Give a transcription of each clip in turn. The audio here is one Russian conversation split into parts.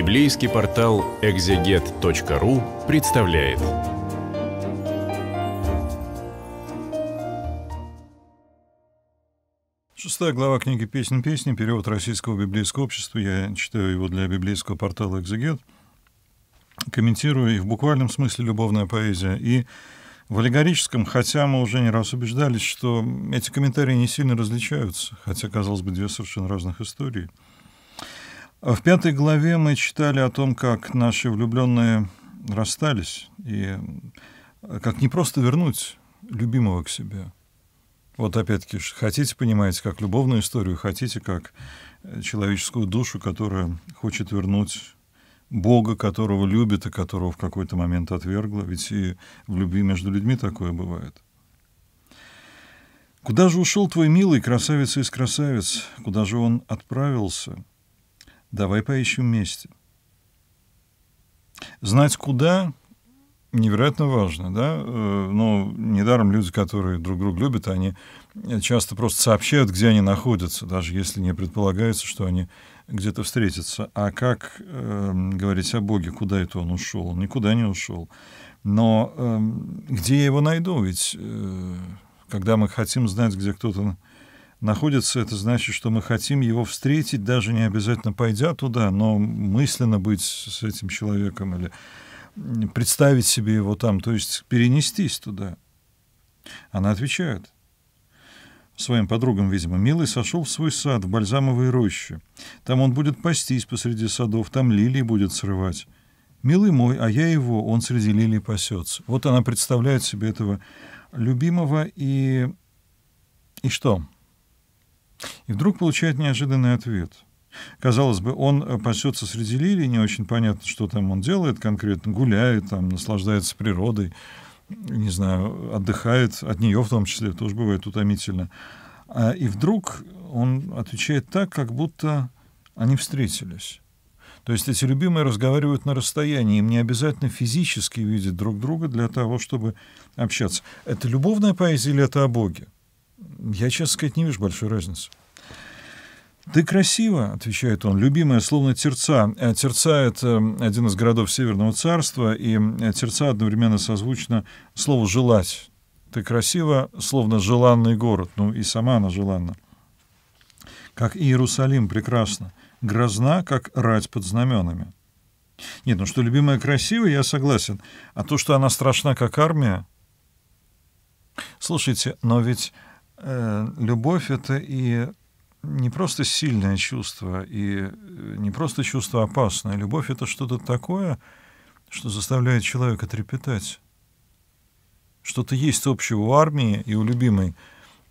Библейский портал экзегет.ру представляет. Шестая глава книги «Песнь песни», перевод Российского библейского общества. Я читаю его для библейского портала «Экзегет». Комментирую и в буквальном смысле любовная поэзия, и в аллегорическом, хотя мы уже не раз убеждались, что эти комментарии не сильно различаются, хотя, казалось бы, две совершенно разных истории – а в пятой главе мы читали о том, как наши влюбленные расстались, и э, как не просто вернуть любимого к себе. Вот опять-таки, хотите, понимаете, как любовную историю, хотите, как э, человеческую душу, которая хочет вернуть Бога, которого любит и которого в какой-то момент отвергла. Ведь и в любви между людьми такое бывает. «Куда же ушел твой милый красавица из красавиц? Куда же он отправился?» Давай поищем вместе. Знать куда невероятно важно, да, э, но недаром люди, которые друг друга любят, они часто просто сообщают, где они находятся, даже если не предполагается, что они где-то встретятся. А как э, говорить о Боге, куда это он ушел? Он никуда не ушел. Но э, где я его найду? Ведь э, когда мы хотим знать, где кто-то находится, это значит, что мы хотим его встретить, даже не обязательно пойдя туда, но мысленно быть с этим человеком или представить себе его там, то есть перенестись туда. Она отвечает своим подругам, видимо, «Милый сошел в свой сад, в бальзамовые рощи. Там он будет пастись посреди садов, там лилии будет срывать. Милый мой, а я его, он среди лилий пасется». Вот она представляет себе этого любимого и... И что? И вдруг получает неожиданный ответ. Казалось бы, он э, пасется среди лилий, не очень понятно, что там он делает конкретно, гуляет, там, наслаждается природой, не знаю, отдыхает от нее в том числе, тоже бывает утомительно. А, и вдруг он отвечает так, как будто они встретились. То есть эти любимые разговаривают на расстоянии, им не обязательно физически видеть друг друга для того, чтобы общаться. Это любовная поэзия или это о Боге? Я, честно сказать, не вижу большой разницы. «Ты красива», — отвечает он, — «любимая, словно Терца». Э, терца — это один из городов Северного царства, и Терца одновременно созвучно слову «желать». «Ты красива, словно желанный город». Ну, и сама она желанна. «Как Иерусалим прекрасно, грозна, как рать под знаменами». Нет, ну что любимая красива, я согласен. А то, что она страшна, как армия... Слушайте, но ведь Э, любовь — это и не просто сильное чувство, и э, не просто чувство опасное. Любовь — это что-то такое, что заставляет человека трепетать. Что-то есть общего у армии и у любимой,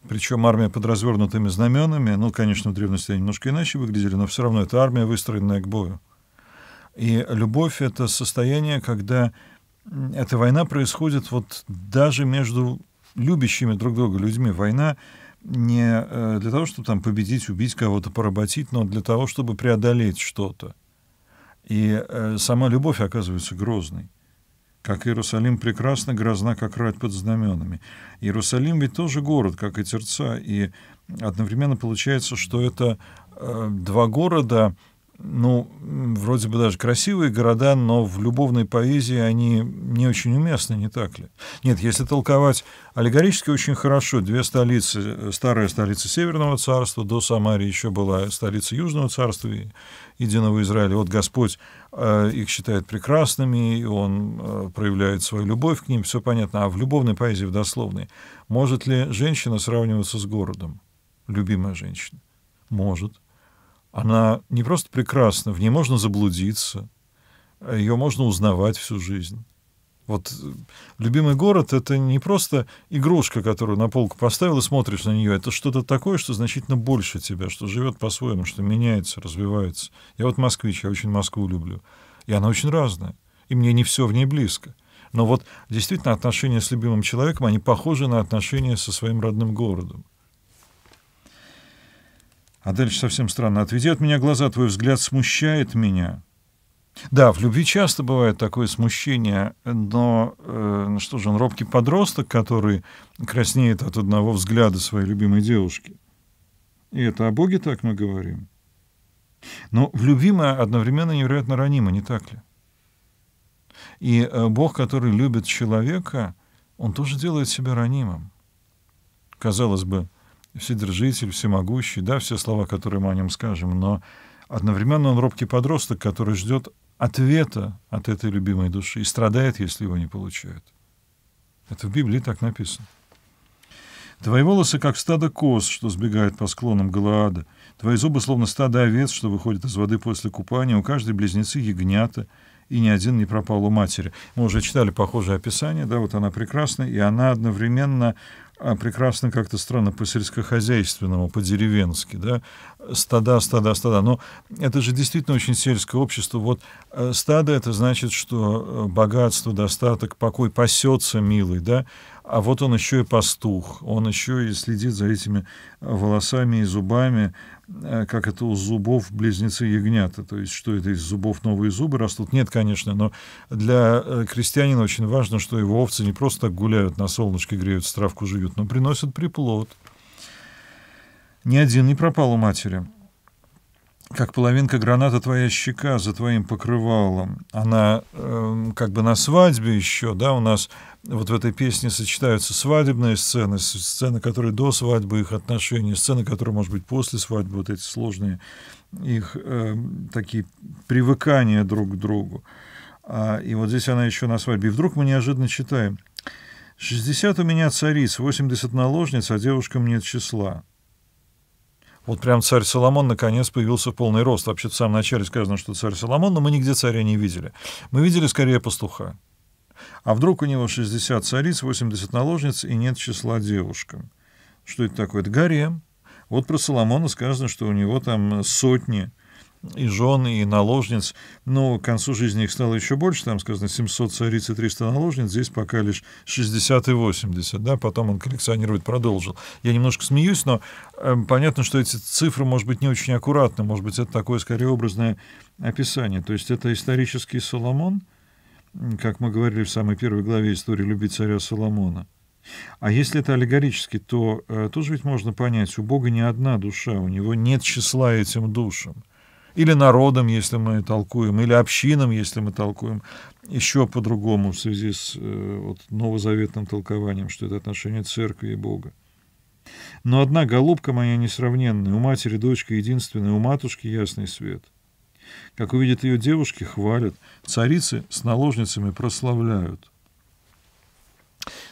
причем армия под развернутыми знаменами, ну, конечно, в древности они немножко иначе выглядели, но все равно это армия, выстроенная к бою. И любовь — это состояние, когда эта война происходит вот даже между любящими друг друга людьми война не э, для того, чтобы там победить, убить кого-то, поработить, но для того, чтобы преодолеть что-то. И э, сама любовь оказывается грозной. Как Иерусалим прекрасно, грозна, как рать под знаменами. Иерусалим ведь тоже город, как и Терца, и одновременно получается, что это э, два города, ну, вроде бы даже красивые города, но в любовной поэзии они не очень уместны, не так ли? Нет, если толковать аллегорически, очень хорошо. Две столицы, э, старая столица Северного царства, до Самарии еще была столица Южного царства и Единого Израиля. Вот Господь э, их считает прекрасными, и Он э, проявляет свою любовь к ним, все понятно. А в любовной поэзии, в дословной, может ли женщина сравниваться с городом, любимая женщина? Может. Она не просто прекрасна, в ней можно заблудиться, ее можно узнавать всю жизнь. Вот э, любимый город — это не просто игрушка, которую на полку поставил и смотришь на нее. Это что-то такое, что значительно больше тебя, что живет по-своему, что меняется, развивается. Я вот москвич, я очень Москву люблю. И она очень разная. И мне не все в ней близко. Но вот действительно отношения с любимым человеком, они похожи на отношения со своим родным городом. А дальше совсем странно. «Отведи от меня глаза, твой взгляд смущает меня». Да, в любви часто бывает такое смущение, но э, что же, он робкий подросток, который краснеет от одного взгляда своей любимой девушки. И это о Боге так мы говорим. Но ну, в любви мы одновременно невероятно ранимы, не так ли? И э, Бог, который любит человека, он тоже делает себя ранимым. Казалось бы, вседержитель, всемогущий, да, все слова, которые мы о нем скажем, но одновременно он робкий подросток, который ждет ответа от этой любимой души и страдает, если его не получают. Это в Библии так написано. Твои волосы, как стадо коз, что сбегает по склонам Галаада. Твои зубы, словно стадо овец, что выходит из воды после купания. У каждой близнецы ягнята, и ни один не пропал у матери. Мы уже читали похожее описание, да, вот она прекрасна, и она одновременно а прекрасно как-то странно по-сельскохозяйственному, по-деревенски, да, стада, стада, стада. Но это же действительно очень сельское общество. Вот э, стадо — это значит, что э, богатство, достаток, покой пасется, милый, да, а вот он еще и пастух, он еще и следит за этими волосами и зубами, Э, как это у зубов близнецы ягнята, то есть что это из зубов новые зубы растут. Нет, конечно, но для э, крестьянина очень важно, что его овцы не просто так гуляют на солнышке, греют, травку живут, но приносят приплод. Ни один не пропал у матери как половинка граната твоя щека за твоим покрывалом. Она э, как бы на свадьбе еще, да, у нас вот в этой песне сочетаются свадебные сцены, сцены, которые до свадьбы, их отношения, сцены, которые, может быть, после свадьбы, вот эти сложные их э, такие привыкания друг к другу. А, и вот здесь она еще на свадьбе. И вдруг мы неожиданно читаем. «60 у меня цариц, 80 наложниц, а девушка мне числа. Вот прям царь Соломон наконец появился в полный рост. Вообще в самом начале сказано, что царь Соломон, но мы нигде царя не видели. Мы видели скорее пастуха. А вдруг у него 60 цариц, 80 наложниц и нет числа девушкам? Что это такое? Это гарем. Вот про Соломона сказано, что у него там сотни и жен, и наложниц. Но к концу жизни их стало еще больше, там сказано 700 цариц и 300 наложниц, здесь пока лишь 60 и 80, да, потом он коллекционирует, продолжил. Я немножко смеюсь, но э, понятно, что эти цифры, может быть, не очень аккуратны, может быть, это такое, скорее, образное описание. То есть это исторический Соломон, как мы говорили в самой первой главе истории «Люби царя Соломона». А если это аллегорически, то э, тоже ведь можно понять, у Бога не одна душа, у него нет числа этим душам или народом, если мы толкуем, или общинам, если мы толкуем, еще по-другому в связи с э, вот, новозаветным толкованием, что это отношение церкви и Бога. Но одна голубка моя несравненная, у матери дочка единственная, у матушки ясный свет. Как увидят ее девушки, хвалят, царицы с наложницами прославляют.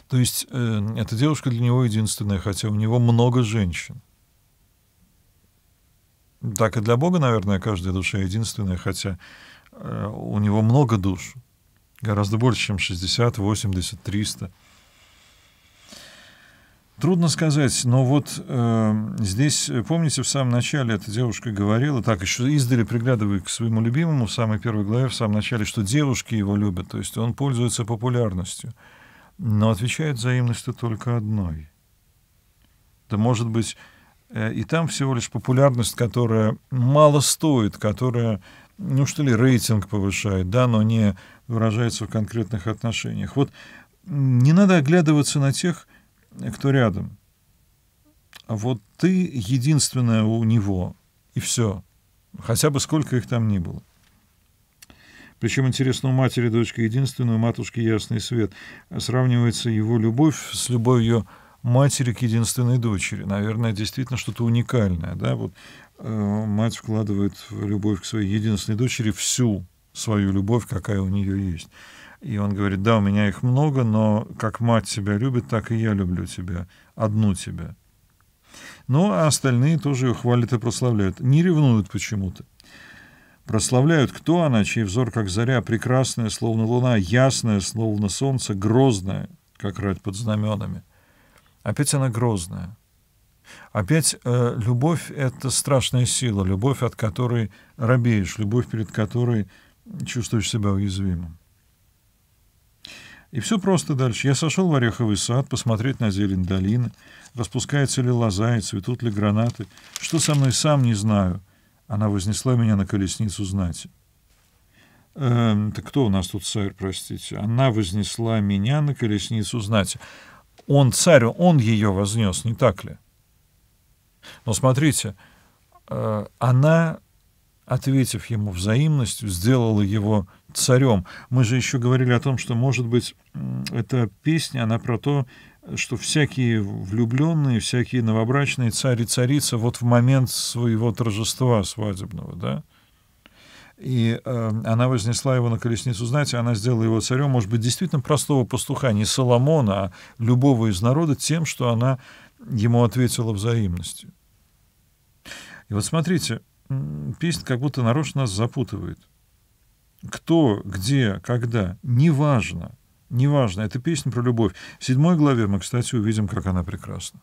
То есть э, эта девушка для него единственная, хотя у него много женщин. Так и для Бога, наверное, каждая душа единственная, хотя э, у него много душ, гораздо больше, чем 60, 80, 300. Трудно сказать, но вот э, здесь, э, помните, в самом начале эта девушка говорила, так еще издали приглядывая к своему любимому, в самой первой главе, в самом начале, что девушки его любят, то есть он пользуется популярностью, но отвечает взаимностью только одной. Да может быть, Э, и там всего лишь популярность, которая мало стоит, которая, ну что ли, рейтинг повышает, да, но не выражается в конкретных отношениях. Вот не надо оглядываться на тех, кто рядом. А вот ты единственная у него, и все. Хотя бы сколько их там ни было. Причем интересно, у матери дочка единственная, у матушки ясный свет. Сравнивается его любовь с любовью матери к единственной дочери. Наверное, действительно что-то уникальное. Да? Вот, э, мать вкладывает в любовь к своей единственной дочери всю свою любовь, какая у нее есть. И он говорит, да, у меня их много, но как мать тебя любит, так и я люблю тебя, одну тебя. Ну, а остальные тоже ее хвалят и прославляют. Не ревнуют почему-то. Прославляют, кто она, чей взор, как заря, прекрасная, словно луна, ясная, словно солнце, грозная, как рать под знаменами опять она грозная. Опять э, любовь — это страшная сила, любовь, от которой робеешь, любовь, перед которой чувствуешь себя уязвимым. И все просто дальше. Я сошел в Ореховый сад посмотреть на зелень долины, распускается ли лоза и цветут ли гранаты. Что со мной, сам не знаю. Она вознесла меня на колесницу знати. Эм, так кто у нас тут царь, простите? Она вознесла меня на колесницу знати. Он царю, он ее вознес, не так ли? Но смотрите, э, она, ответив ему взаимностью, сделала его царем. Мы же еще говорили о том, что, может быть, эта песня, она про то, что всякие влюбленные, всякие новобрачные царь и царица вот в момент своего торжества свадебного, да, и э, она вознесла его на колесницу. Знаете, она сделала его царем, может быть, действительно простого пастуха, не Соломона, а любого из народа, тем, что она ему ответила взаимностью. И вот смотрите, песня как будто нарочно нас запутывает. Кто, где, когда, неважно, неважно. Это песня про любовь. В седьмой главе мы, кстати, увидим, как она прекрасна.